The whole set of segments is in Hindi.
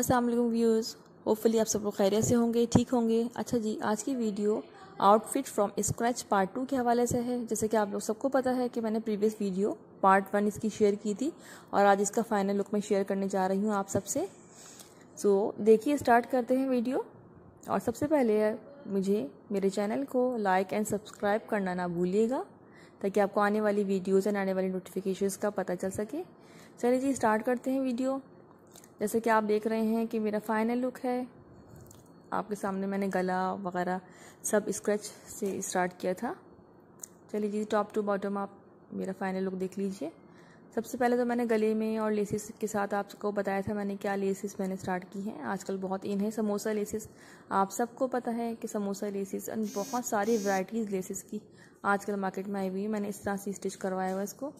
अस्सलाम वालेकुम व्यूज़ होपफुली आप सब लोग खैरियत से होंगे ठीक होंगे अच्छा जी आज की video outfit from scratch part two के हवाले से है जैसे कि आप लोग सबको पता है कि मैंने प्रीवियस वीडियो पार्ट वन इसकी शेयर की थी और आज इसका फाइनल लुक मैं शेयर करने जा रही हूँ आप सबसे सो so, देखिए स्टार्ट करते हैं वीडियो और सबसे पहले मुझे मेरे चैनल को लाइक एंड सब्सक्राइब करना ना भूलिएगा ताकि आपको आने वाली वीडियोज़ एंड आने वाली नोटिफिकेशन का पता चल सके चलिए जी स्टार्ट करते हैं वीडियो जैसे कि आप देख रहे हैं कि मेरा फाइनल लुक है आपके सामने मैंने गला वगैरह सब स्क्रैच से स्टार्ट किया था चलिए जी टॉप टू बॉटम आप मेरा फाइनल लुक देख लीजिए सबसे पहले तो मैंने गले में और लेसेस के साथ आपको बताया था मैंने क्या लेसिस मैंने स्टार्ट की हैं आजकल बहुत इन है समोसा लेसिस आप सबको पता है कि समोसा लेसिस एंड बहुत सारी वैरायटीज़ लेसिस की आजकल मार्केट में आई हुई है मैंने इस तरह से स्टिच करवाया हुआ इसको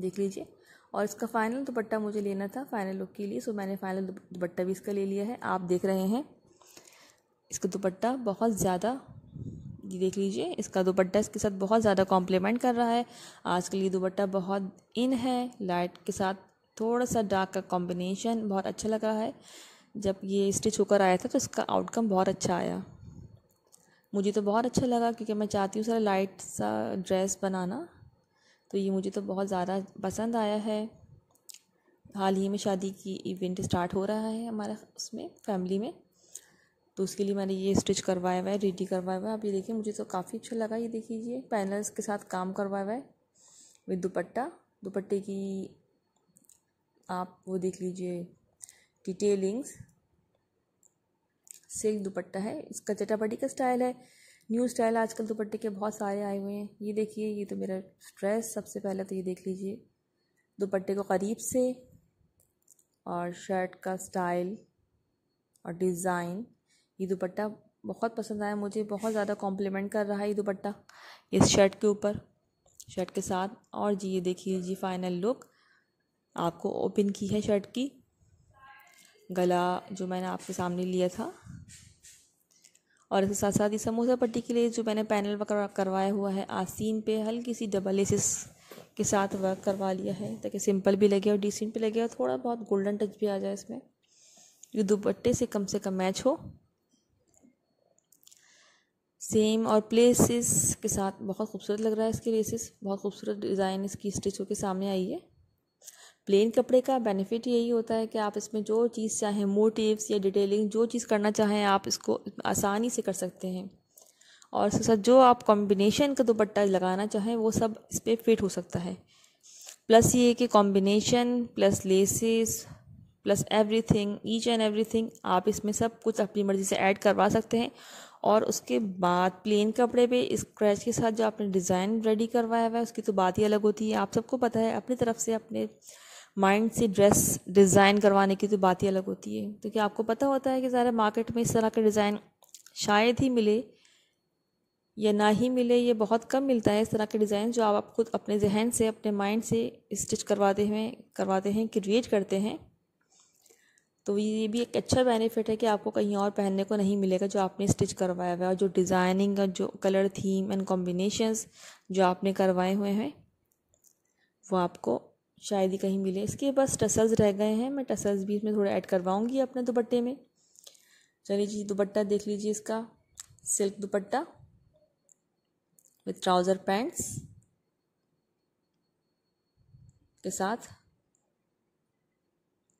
देख लीजिए और इसका फाइनल दुपट्टा मुझे लेना था फाइनल लुक के लिए सो मैंने फाइनल दुपट्टा भी इसका ले लिया है आप देख रहे हैं इसका दुपट्टा बहुत ज़्यादा ये देख लीजिए इसका दुपट्टा इसके साथ बहुत ज़्यादा कॉम्प्लीमेंट कर रहा है आज के लिए दुपट्टा बहुत इन है लाइट के साथ थोड़ा सा डार्क का कॉम्बिनेशन बहुत अच्छा लग रहा है जब ये स्टिच होकर आया था तो इसका आउटकम बहुत अच्छा आया मुझे तो बहुत अच्छा लगा क्योंकि मैं चाहती हूँ सर लाइट सा ड्रेस बनाना तो ये मुझे तो बहुत ज़्यादा पसंद आया है हाल ही में शादी की इवेंट स्टार्ट हो रहा है हमारा उसमें फैमिली में तो उसके लिए मैंने ये स्टिच करवाया हुआ है रेडी करवाया हुआ है अभी ये देखिए मुझे तो काफ़ी अच्छा लगा ये देखिए पैनल्स के साथ काम करवाया हुआ है विद दुपट्टा दुपट्टे की आप वो देख लीजिए डिटेलिंग्स सिल्क दुपट्टा है इसका चटापटी का स्टाइल है न्यू स्टाइल आजकल दुपट्टे के बहुत सारे आए हुए हैं ये देखिए ये तो मेरा ड्रेस सबसे पहले तो ये देख लीजिए दुपट्टे को करीब से और शर्ट का स्टाइल और डिज़ाइन ये दुपट्टा बहुत पसंद आया मुझे बहुत ज़्यादा कॉम्प्लीमेंट कर रहा है ये दुपट्टा इस शर्ट के ऊपर शर्ट के साथ और जी ये देखिए जी फाइनल लुक आपको ओपन की है शर्ट की गला जो मैंने आपके सामने लिया था और इसके साथ साथ ही समोसा पट्टी के लिए जो मैंने पैनल वर्क करवाया हुआ है आसीन पे हल्की सी डबल लेसिस के साथ वर्क करवा लिया है ताकि सिंपल भी लगे और डिसेंट भी लगे और थोड़ा बहुत गोल्डन टच भी आ जाए इसमें जो दुपट्टे से कम से कम मैच हो सेम और प्लेसिस के साथ बहुत खूबसूरत लग रहा है इसके लेसिस बहुत खूबसूरत डिज़ाइन इसकी स्टिचों के सामने आई है प्लेन कपड़े का बेनिफिट यही होता है कि आप इसमें जो चीज़ चाहें मोटिव्स या डिटेलिंग जो चीज़ करना चाहें आप इसको आसानी से कर सकते हैं और उसके साथ जो आप कॉम्बिनेशन का दुपट्टा लगाना चाहें वो सब इस पर फिट हो सकता है प्लस ये कि combination plus laces plus everything each and everything आप इसमें सब कुछ अपनी मर्ज़ी से ऐड करवा सकते हैं और उसके बाद प्लेन कपड़े पे स्क्रैच के साथ जो आपने डिज़ाइन रेडी करवाया हुआ है उसकी तो बात ही अलग होती है आप सबको पता है अपनी तरफ से अपने माइंड से ड्रेस डिज़ाइन करवाने की तो बात ही अलग होती है तो क्या आपको पता होता है कि ज़रा मार्केट में इस तरह का डिज़ाइन शायद ही मिले या ना ही मिले ये बहुत कम मिलता है इस तरह के डिज़ाइन जो आप खुद अपने जहन से अपने माइंड से स्टिच करवाते हैं करवाते हैं क्रिएट करते हैं तो ये भी एक अच्छा बेनिफिट है कि आपको कहीं और पहनने को नहीं मिलेगा जो आपने स्टिच करवाया हुआ है और जो डिज़ाइनिंग और जो कलर थीम एंड कॉम्बिनेशंस जो आपने करवाए हुए हैं वो आपको शायद ही कहीं मिले इसके बस टसल्स रह गए हैं मैं टसल्स भी इसमें थोड़ा ऐड करवाऊंगी अपने दुपट्टे में चलिए जी दुपट्टा देख लीजिए इसका सिल्क दुपट्टा विथ ट्राउज़र पैंट्स के साथ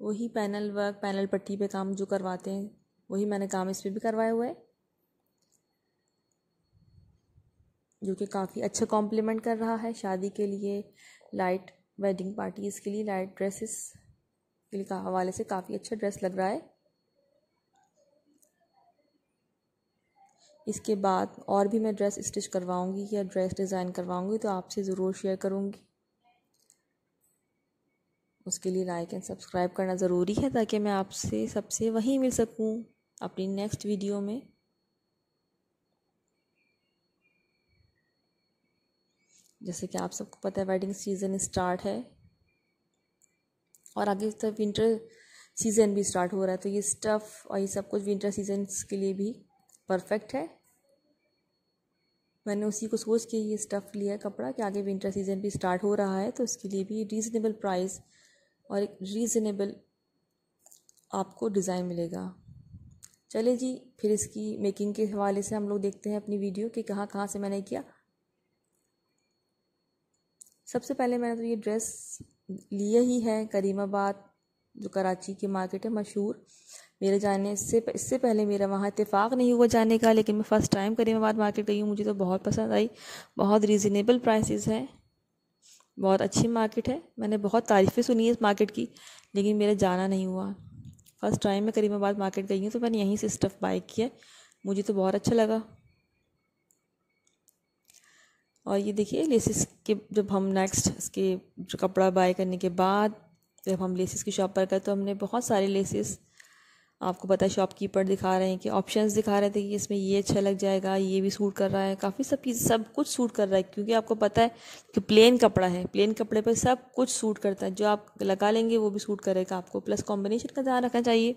वही पैनल वर्क पैनल पट्टी पे काम जो करवाते हैं वही मैंने काम इस पर भी करवाया हुआ है जो कि काफ़ी अच्छा कॉम्प्लीमेंट कर रहा है शादी के लिए लाइट वेडिंग पार्टीज़ के लिए लाइट ड्रेसेस के लिए हवाले से काफ़ी अच्छा ड्रेस लग रहा है इसके बाद और भी मैं ड्रेस स्टिच करवाऊँगी या ड्रेस डिज़ाइन करवाऊँगी तो आपसे ज़रूर शेयर करूँगी उसके लिए लाइक एंड सब्सक्राइब करना ज़रूरी है ताकि मैं आपसे सबसे वहीं मिल सकूँ अपनी नेक्स्ट वीडियो में जैसे कि आप सबको पता है वेडिंग सीज़न स्टार्ट है और आगे तो विंटर सीज़न भी स्टार्ट हो रहा है तो ये स्टफ़ और ये सब कुछ विंटर सीजन के लिए भी परफेक्ट है मैंने उसी को सोच के ये स्टफ़ लिया कपड़ा कि आगे विंटर सीज़न भी स्टार्ट हो रहा है तो उसके लिए भी रीज़नेबल प्राइस और एक रीज़नेबल आपको डिज़ाइन मिलेगा चले जी फिर इसकी मेकिंग के हवाले से हम लोग देखते हैं अपनी वीडियो कि कहाँ कहाँ से मैंने किया सबसे पहले मैंने तो ये ड्रेस लिए ही है करीमाबाद जो कराची की मार्केट है मशहूर मेरे जाने इससे इससे पहले मेरा वहाँ इतफ़ाक़ नहीं हुआ जाने का लेकिन मैं फ़र्स्ट टाइम करीमाबाद मार्केट गई हूँ मुझे तो बहुत पसंद आई बहुत रीज़नेबल प्राइसेस हैं बहुत अच्छी मार्केट है मैंने बहुत तारीफ़ें सुनी है इस मार्केट की लेकिन मेरा जाना नहीं हुआ फ़र्स्ट टाइम मैं करीमाबाद मार्केट गई हूँ तो मैंने यहीं से स्टफ़ बाई किया मुझे तो बहुत अच्छा लगा और ये देखिए लेसिस के जब हम नेक्स्ट इसके जो कपड़ा बाय करने के बाद जब हम लेसिस की शॉप पर गए तो हमने बहुत सारे लेसिस आपको पता है शॉपकीपर दिखा रहे हैं कि ऑप्शंस दिखा रहे थे कि इसमें ये अच्छा लग जाएगा ये भी सूट कर रहा है काफ़ी सब चीज़ सब कुछ सूट कर रहा है क्योंकि आपको पता है कि प्लेन कपड़ा है प्लेन कपड़े पर सब कुछ सूट करता है जो आप लगा लेंगे वो भी सूट करेगा आपको प्लस कॉम्बिनेशन का ध्यान रखना चाहिए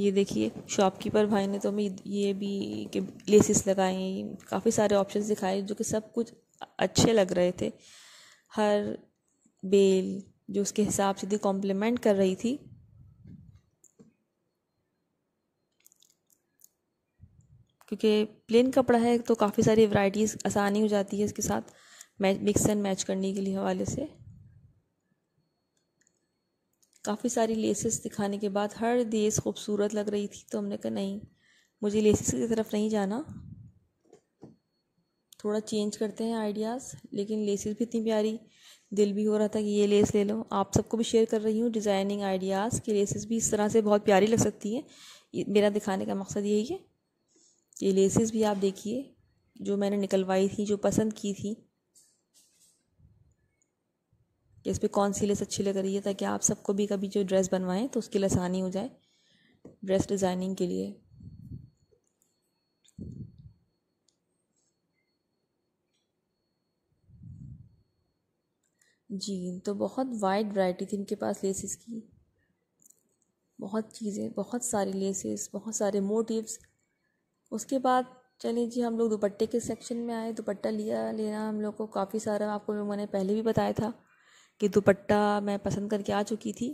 ये देखिए शॉपकीपर भाई ने तो हमें ये भी कि लेसिस लगाई काफ़ी सारे ऑप्शंस दिखाए जो कि सब कुछ अच्छे लग रहे थे हर बेल जो उसके हिसाब से थी कॉम्प्लीमेंट कर रही थी क्योंकि प्लेन कपड़ा है तो काफ़ी सारी वैरायटीज़ आसानी हो जाती है इसके साथ मैच मिक्स एंड मैच करने के लिए हवाले से काफ़ी सारी लेसेस दिखाने के बाद हर देश खूबसूरत लग रही थी तो हमने कहा नहीं मुझे लेसेस की तरफ नहीं जाना थोड़ा चेंज करते हैं आइडियाज़ लेकिन लेसेस भी इतनी प्यारी दिल भी हो रहा था कि ये लेस ले लो आप सबको भी शेयर कर रही हूँ डिज़ाइनिंग आइडियाज़ कि लेसेस भी इस तरह से बहुत प्यारी लग सकती है मेरा दिखाने का मकसद यही है ये लेसेस भी आप देखिए जो मैंने निकलवाई थी जो पसंद की थी कि इस पर कौन सी लेस अच्छी लग रही है ताकि आप सबको भी कभी जो ड्रेस बनवाएं तो उसकी लेस आसानी हो जाए ड्रेस डिज़ाइनिंग के लिए जी तो बहुत वाइड वैरायटी थी इनके पास लेसेस की बहुत चीज़ें बहुत सारी लेसेस बहुत सारे मोटिव्स उसके बाद चलिए जी हम लोग दुपट्टे के सेक्शन में आए दुपट्टा लिया लेना हम लोग को काफ़ी सारा आपको मैंने पहले भी बताया था कि दुपट्टा मैं पसंद करके आ चुकी थी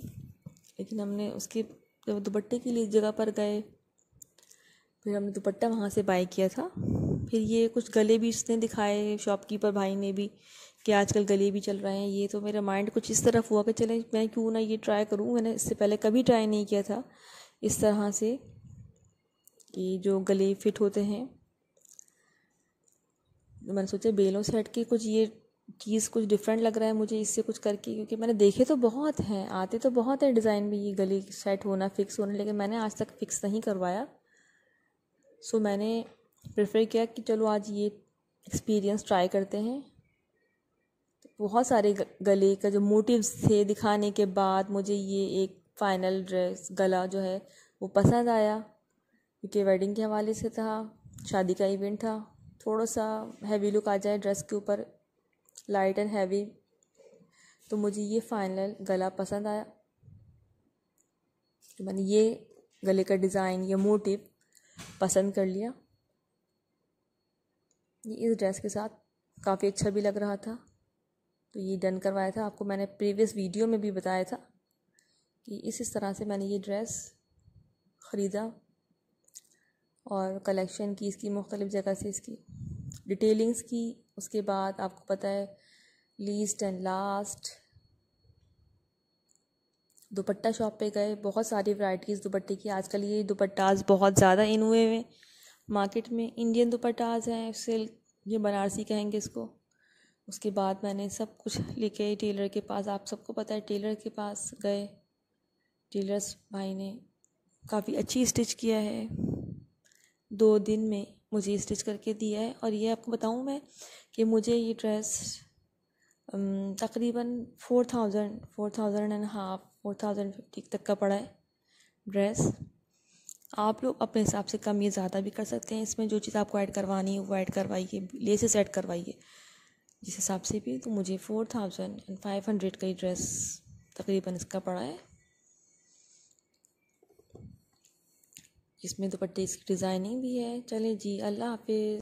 लेकिन हमने उसके जब दुपट्टे के लिए जगह पर गए फिर हमने दुपट्टा वहाँ से बाय किया था फिर ये कुछ गले भी इसने दिखाए शॉपकीपर भाई ने भी कि आजकल गले भी चल रहे हैं ये तो मेरा माइंड कुछ इस तरफ हुआ कि चले मैं क्यों ना ये ट्राई करूँ मैंने इससे पहले कभी ट्राई नहीं किया था इस तरह से कि जो गले फिट होते हैं मैंने सोचा बेलों से हट के कुछ ये चीज़ कुछ डिफरेंट लग रहा है मुझे इससे कुछ करके क्योंकि मैंने देखे तो बहुत हैं आते तो बहुत हैं डिज़ाइन भी ये गली सेट होना फ़िक्स होना लेकिन मैंने आज तक फ़िक्स नहीं करवाया सो मैंने प्रेफर किया कि चलो आज ये एक्सपीरियंस ट्राई करते हैं बहुत सारे गले का जो मोटिव्स थे दिखाने के बाद मुझे ये एक फ़ाइनल ड्रेस गला जो है वो पसंद आया क्योंकि वेडिंग के हवाले से था शादी का इवेंट था थोड़ा सा हैवी लुक आ जाए ड्रेस के ऊपर लाइट एंड हैवी तो मुझे ये फाइनल गला पसंद आया तो मैंने ये गले का डिज़ाइन या मोटिव पसंद कर लिया ये इस ड्रेस के साथ काफ़ी अच्छा भी लग रहा था तो ये डन करवाया था आपको मैंने प्रीवियस वीडियो में भी बताया था कि इस इस तरह से मैंने ये ड्रेस ख़रीदा और कलेक्शन की इसकी मुख्तलिफ़ जगह से इसकी डिटेलिंग्स की उसके बाद आपको पता है लीस्ट एंड लास्ट दुपट्टा शॉप पे गए बहुत सारी वैरायटीज़ दुपट्टे की आजकल ये दुपट्टाज बहुत ज़्यादा इन हुए हैं मार्केट में इंडियन दुपट्टाज हैं सिल्क ये बनारसी कहेंगे इसको उसके बाद मैंने सब कुछ लेके टेलर के पास आप सबको पता है टेलर के पास गए टेलर्स भाई ने काफ़ी अच्छी स्टिच किया है दो दिन में मुझे स्टिच करके दिया है और ये आपको बताऊँ मैं कि मुझे ये ड्रेस तकरीबन four thousand four thousand and half four thousand fifty तक का पड़ा है ड्रेस आप लोग अपने हिसाब से कम या ज़्यादा भी कर सकते हैं इसमें जो चीज़ आपको ऐड करवानी है वो ऐड करवाइए लेसेस ऐड करवाइए जिस हिसाब से भी तो मुझे four thousand and five hundred का ही ड्रेस तकरीबन इसका पड़ा है इसमें दुपट्टे इसकी डिज़ाइनिंग भी है चले जी अल्लाह हाफिज़